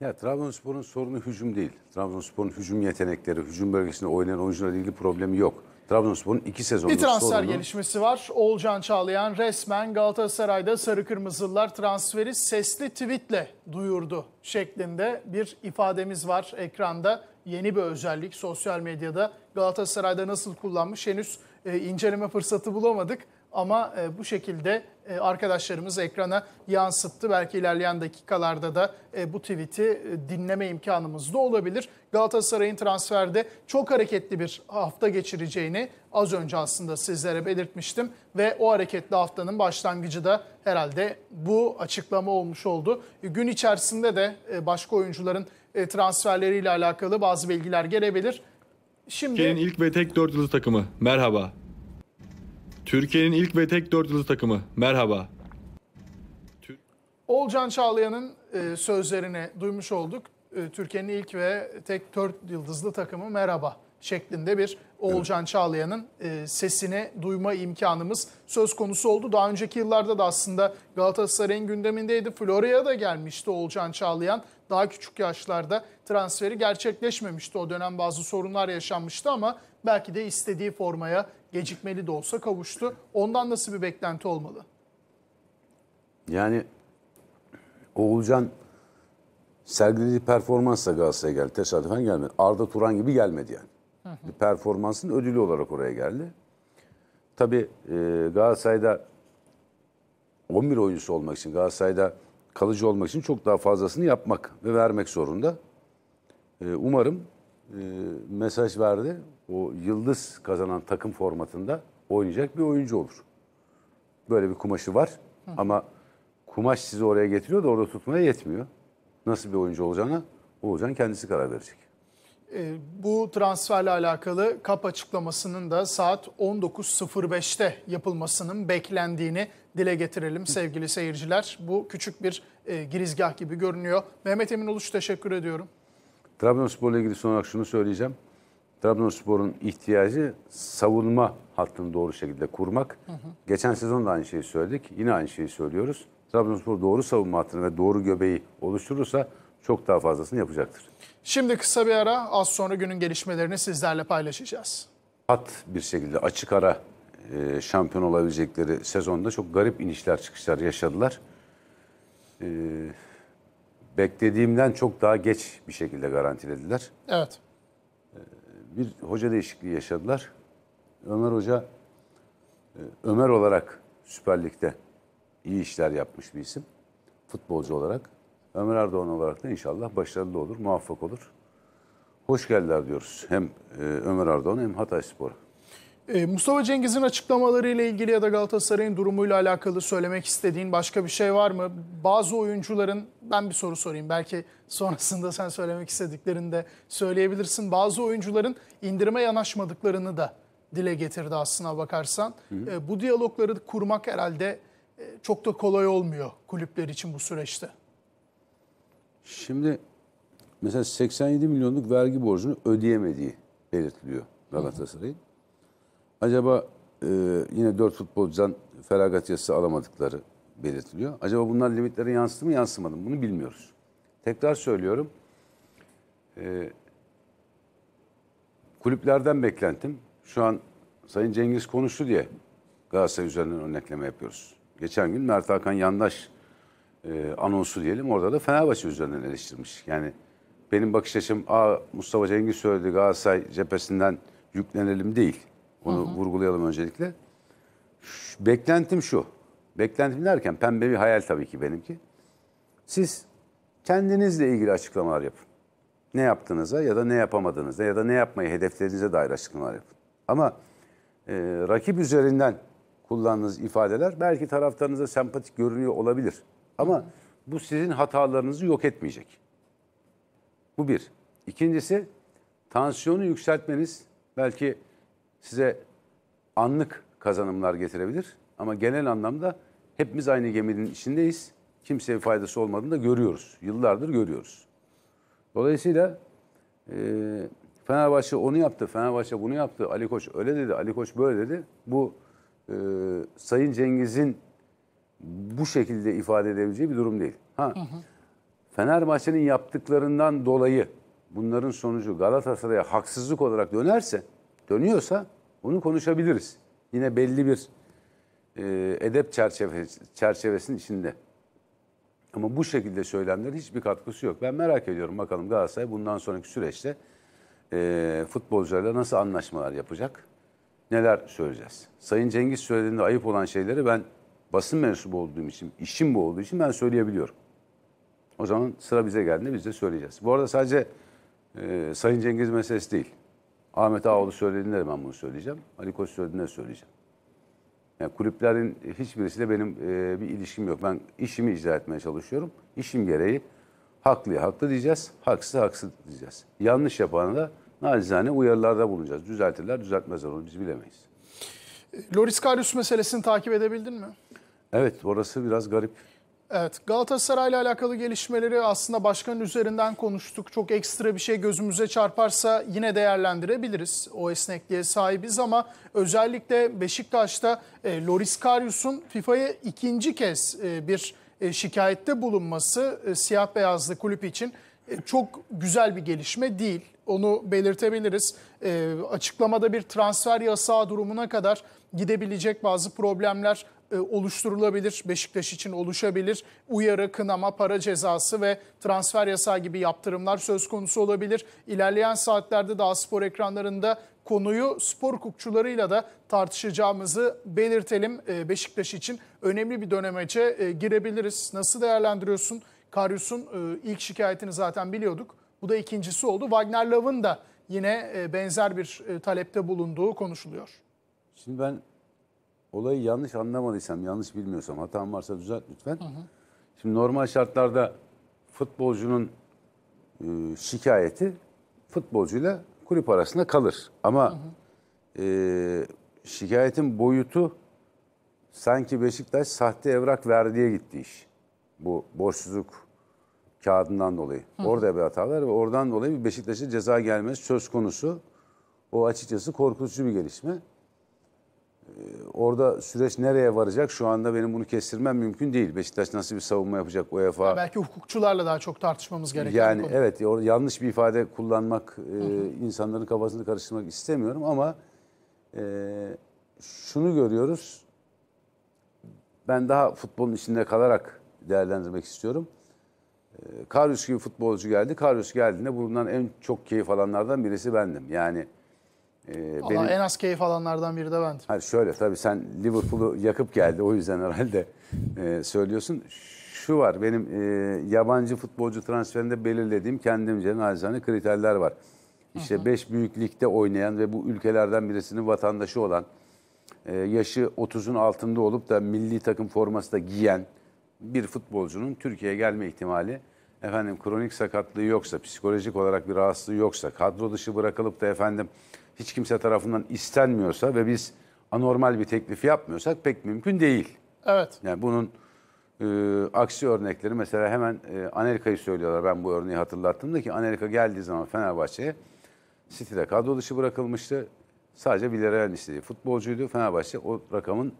Ya Trabzonspor'un sorunu hücum değil. Trabzonspor'un hücum yetenekleri, hücum bölgesinde oynayan oyuncularla ilgili problemi yok. Trabzonspor'un iki sezonluk Bir transfer sorunu... gelişmesi var. Olcan Çağlayan resmen Galatasaray'da Sarı Kırmızılar transferi sesli tweetle duyurdu şeklinde bir ifademiz var ekranda. Yeni bir özellik sosyal medyada Galatasaray'da nasıl kullanmış henüz e, inceleme fırsatı bulamadık. Ama e, bu şekilde e, arkadaşlarımız ekrana yansıttı. Belki ilerleyen dakikalarda da e, bu tweet'i e, dinleme imkanımız da olabilir. Galatasaray'ın transferde çok hareketli bir hafta geçireceğini az önce aslında sizlere belirtmiştim. Ve o hareketli haftanın başlangıcı da herhalde bu açıklama olmuş oldu. Gün içerisinde de başka oyuncuların transferleriyle alakalı bazı bilgiler gelebilir. Şimdi... Türkiye'nin ilk ve tek dört yıldız takımı. Merhaba. Türkiye'nin ilk ve tek dört yıldız takımı. Merhaba. Olcan Çağlayan'ın e, sözlerini duymuş olduk. E, Türkiye'nin ilk ve tek dört yıldızlı takımı merhaba şeklinde bir Oğulcan evet. Çağlayan'ın e, sesini duyma imkanımız söz konusu oldu. Daha önceki yıllarda da aslında Galatasaray'ın gündemindeydi. Florya'ya da gelmişti Oğulcan Çağlayan. Daha küçük yaşlarda transferi gerçekleşmemişti. O dönem bazı sorunlar yaşanmıştı ama belki de istediği formaya Gecikmeli de olsa kavuştu. Ondan nasıl bir beklenti olmalı? Yani Oğulcan sergilediği performansla Galatasaray'a geldi. Tesadüfen gelmedi. Arda Turan gibi gelmedi yani. Hı hı. Bir performansın ödülü olarak oraya geldi. Tabii e, Galatasaray'da 11 oyuncusu olmak için, Galatasaray'da kalıcı olmak için çok daha fazlasını yapmak ve vermek zorunda. E, umarım e, mesaj verdi o yıldız kazanan takım formatında oynayacak bir oyuncu olur. Böyle bir kumaşı var Hı. ama kumaş sizi oraya getiriyor da orada tutmaya yetmiyor. Nasıl bir oyuncu olacağına Oğuzhan kendisi karar verecek. E, bu transferle alakalı kap açıklamasının da saat 19.05'te yapılmasının beklendiğini dile getirelim sevgili seyirciler. Bu küçük bir e, girizgah gibi görünüyor. Mehmet Emin Uluş teşekkür ediyorum. Trabzonspor'la ilgili son olarak şunu söyleyeceğim. Trabzonspor'un ihtiyacı savunma hattını doğru şekilde kurmak. Hı hı. Geçen sezon da aynı şeyi söyledik. Yine aynı şeyi söylüyoruz. Trabzonspor doğru savunma hattını ve doğru göbeği oluşturursa çok daha fazlasını yapacaktır. Şimdi kısa bir ara az sonra günün gelişmelerini sizlerle paylaşacağız. Hat bir şekilde açık ara e, şampiyon olabilecekleri sezonda çok garip inişler çıkışlar yaşadılar. E, beklediğimden çok daha geç bir şekilde garantilediler. Evet bir hoca değişikliği yaşadılar. Ömer Hoca e, Ömer olarak Süper Lig'de iyi işler yapmış bir isim. Futbolcu olarak. Ömer Erdoğan olarak da inşallah başarılı olur, muvaffak olur. Hoş geldiler diyoruz. Hem e, Ömer Erdoğan hem Hatay Spor'a. Ee, Mustafa Cengiz'in açıklamalarıyla ilgili ya da Galatasaray'ın durumuyla alakalı söylemek istediğin başka bir şey var mı? Bazı oyuncuların ben bir soru sorayım. Belki sonrasında sen söylemek istediklerini de söyleyebilirsin. Bazı oyuncuların indirime yanaşmadıklarını da dile getirdi aslına bakarsan. Hı hı. Ee, bu diyalogları kurmak herhalde e, çok da kolay olmuyor kulüpler için bu süreçte. Şimdi mesela 87 milyonluk vergi borcunu ödeyemediği belirtiliyor Galatasaray'ın. Acaba e, yine dört futbolcudan feragat yazısı alamadıkları belirtiliyor. Acaba bunlar limitlere yansıdı mı yansımadı mı bunu bilmiyoruz. Tekrar söylüyorum. E, kulüplerden beklentim şu an Sayın Cengiz konuştu diye Galatasaray üzerinden örnekleme yapıyoruz. Geçen gün Mert Hakan Yandaş e, anonsu diyelim orada da Fenerbahçe üzerinden eleştirmiş. Yani benim bakış açım A, Mustafa Cengiz söyledi Galatasaray cephesinden yüklenelim değil. Onu hı hı. vurgulayalım öncelikle. Şu, beklentim şu. Beklentim derken pembe bir hayal tabii ki benimki. Siz kendinizle ilgili açıklamalar yapın. Ne yaptığınıza ya da ne yapamadığınıza ya da ne yapmayı hedeflerinize dair açıklamalar yapın. Ama e, rakip üzerinden kullandığınız ifadeler belki taraftarınıza sempatik görünüyor olabilir. Ama bu sizin hatalarınızı yok etmeyecek. Bu bir. İkincisi tansiyonu yükseltmeniz belki size anlık kazanımlar getirebilir. Ama genel anlamda hepimiz aynı geminin içindeyiz. Kimseye faydası olmadığını da görüyoruz. Yıllardır görüyoruz. Dolayısıyla e, Fenerbahçe onu yaptı, Fenerbahçe bunu yaptı. Ali Koç öyle dedi, Ali Koç böyle dedi. Bu e, Sayın Cengiz'in bu şekilde ifade edebileceği bir durum değil. Ha. Hı hı. Fenerbahçe'nin yaptıklarından dolayı bunların sonucu Galatasaray'a haksızlık olarak dönerse dönüyorsa bunu konuşabiliriz. Yine belli bir e, edep çerçevesi, çerçevesinin içinde. Ama bu şekilde söylemler hiçbir katkısı yok. Ben merak ediyorum bakalım Galatasaray bundan sonraki süreçte e, futbolcularla nasıl anlaşmalar yapacak? Neler söyleyeceğiz? Sayın Cengiz söylediğinde ayıp olan şeyleri ben basın mensubu olduğum için, işim bu olduğu için ben söyleyebiliyorum. O zaman sıra bize geldi, biz de söyleyeceğiz. Bu arada sadece e, Sayın Cengiz meselesi değil. Ahmet Ağoğlu söylediğinde ben bunu söyleyeceğim. Ali Koç söylediğinde söyleyeceğim. Yani kulüplerin hiçbirisiyle benim e, bir ilişkim yok. Ben işimi icra etmeye çalışıyorum. İşim gereği haklı haklı diyeceğiz, haksız haksız diyeceğiz. Yanlış yapanı da nacizane uyarılarda bulunacağız. Düzeltirler, düzeltmezler onu biz bilemeyiz. Loris Karius meselesini takip edebildin mi? Evet, orası biraz garip. Evet Galatasaray'la alakalı gelişmeleri aslında başkanın üzerinden konuştuk. Çok ekstra bir şey gözümüze çarparsa yine değerlendirebiliriz. O esnekliğe sahibiz ama özellikle Beşiktaş'ta e, Loris Karius'un FIFA'ya ikinci kez e, bir e, şikayette bulunması e, siyah beyazlı kulüp için e, çok güzel bir gelişme değil. Onu belirtebiliriz. E, açıklamada bir transfer yasağı durumuna kadar gidebilecek bazı problemler e, oluşturulabilir, Beşiktaş için oluşabilir. Uyarı, kınama, para cezası ve transfer yasağı gibi yaptırımlar söz konusu olabilir. İlerleyen saatlerde daha spor ekranlarında konuyu spor hukukçularıyla da tartışacağımızı belirtelim. E, Beşiktaş için önemli bir dönemece girebiliriz. Nasıl değerlendiriyorsun? Karyus'un e, ilk şikayetini zaten biliyorduk. Bu da ikincisi oldu. Wagner Love'ın da yine benzer bir talepte bulunduğu konuşuluyor. Şimdi ben olayı yanlış anlamadıysam, yanlış bilmiyorsam, hatam varsa düzelt lütfen. Hı hı. Şimdi normal şartlarda futbolcunun e, şikayeti futbolcuyla kulüp arasında kalır. Ama hı hı. E, şikayetin boyutu sanki Beşiktaş sahte evrak verdiye gitti iş. Bu borçsuzluk kağıdından dolayı. Hı. Orada bir hata var ve oradan dolayı bir Beşiktaş'a ceza gelmez söz konusu. O açıkçası korkutucu bir gelişme. Ee, orada süreç nereye varacak? Şu anda benim bunu kestirmem mümkün değil. Beşiktaş nasıl bir savunma yapacak UEFA? Ya belki hukukçularla daha çok tartışmamız gerekiyor. Yani evet yanlış bir ifade kullanmak, e, hı hı. insanların kafasını karıştırmak istemiyorum ama e, şunu görüyoruz. Ben daha futbolun içinde kalarak değerlendirmek istiyorum. E, Karius gibi futbolcu geldi. Karius geldiğinde bundan en çok keyif alanlardan birisi bendim. Yani e, Vallahi benim... en az keyif alanlardan biri de bendim. Hayır, şöyle tabii sen Liverpool'u yakıp geldi o yüzden herhalde e, söylüyorsun. Şu var benim e, yabancı futbolcu transferinde belirlediğim kendimce nacizane kriterler var. İşte hı beş büyük ligde oynayan ve bu ülkelerden birisinin vatandaşı olan, e, yaşı 30'un altında olup da milli takım forması da giyen bir futbolcunun Türkiye'ye gelme ihtimali efendim kronik sakatlığı yoksa, psikolojik olarak bir rahatsızlığı yoksa, kadro dışı bırakılıp da efendim hiç kimse tarafından istenmiyorsa ve biz anormal bir teklif yapmıyorsak pek mümkün değil. Evet. Yani bunun e, aksi örnekleri mesela hemen e, Anelka'yı söylüyorlar. Ben bu örneği hatırlattım da ki Amerika geldiği zaman Fenerbahçe'ye City'de kadro dışı bırakılmıştı. Sadece Villarreal'in istediği futbolcuydu. Fenerbahçe o rakamın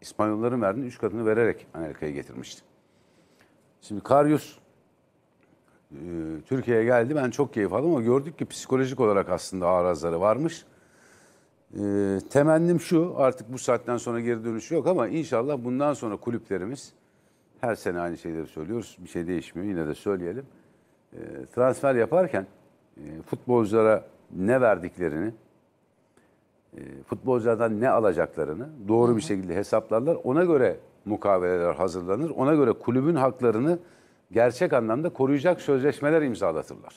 İspanyolların verdiğinin 3 katını vererek Amerika'yı getirmişti. Şimdi Karius e, Türkiye'ye geldi. Ben çok keyif aldım ama gördük ki psikolojik olarak aslında arazları varmış. E, temennim şu artık bu saatten sonra geri dönüşü yok ama inşallah bundan sonra kulüplerimiz her sene aynı şeyleri söylüyoruz. Bir şey değişmiyor yine de söyleyelim. E, transfer yaparken e, futbolculara ne verdiklerini, e, futbolculardan ne alacaklarını doğru bir şekilde hesaplarlar. Ona göre mukaveleler hazırlanır. Ona göre kulübün haklarını gerçek anlamda koruyacak sözleşmeler imzalatırlar.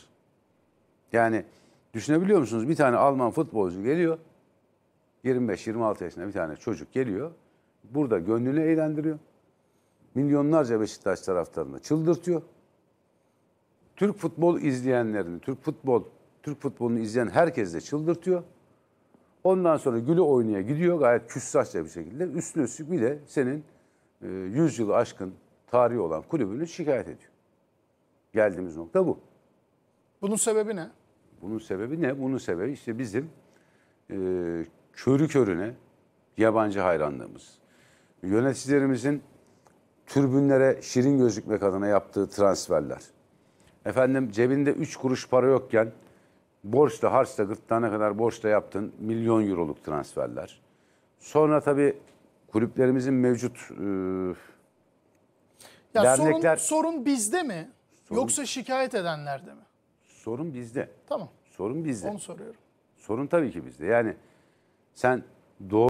Yani düşünebiliyor musunuz? Bir tane Alman futbolcu geliyor. 25-26 yaşında bir tane çocuk geliyor. Burada gönlünü eğlendiriyor. Milyonlarca Beşiktaş taraftarını çıldırtıyor. Türk futbol izleyenlerini, Türk futbol Türk futbolunu izleyen herkes de çıldırtıyor. Ondan sonra gülü oynaya gidiyor gayet küstahça bir şekilde. Üstüne üstlük bir de senin e, 100 yılı aşkın tarihi olan kulübünü şikayet ediyor. Geldiğimiz nokta bu. Bunun sebebi ne? Bunun sebebi ne? Bunun sebebi işte bizim e, körü körüne yabancı hayranlığımız. Yöneticilerimizin türbünlere şirin gözükmek adına yaptığı transferler. Efendim cebinde 3 kuruş para yokken borçla, harçla, gırtlağına kadar borçla yaptığın milyon euroluk transferler. Sonra tabii kulüplerimizin mevcut e, ya Dernekler sorun, sorun bizde mi? Sorun, Yoksa şikayet edenlerde mi? Sorun bizde. Tamam. Sorun bizde. Onu soruyorum. Sorun tabii ki bizde. Yani sen doğru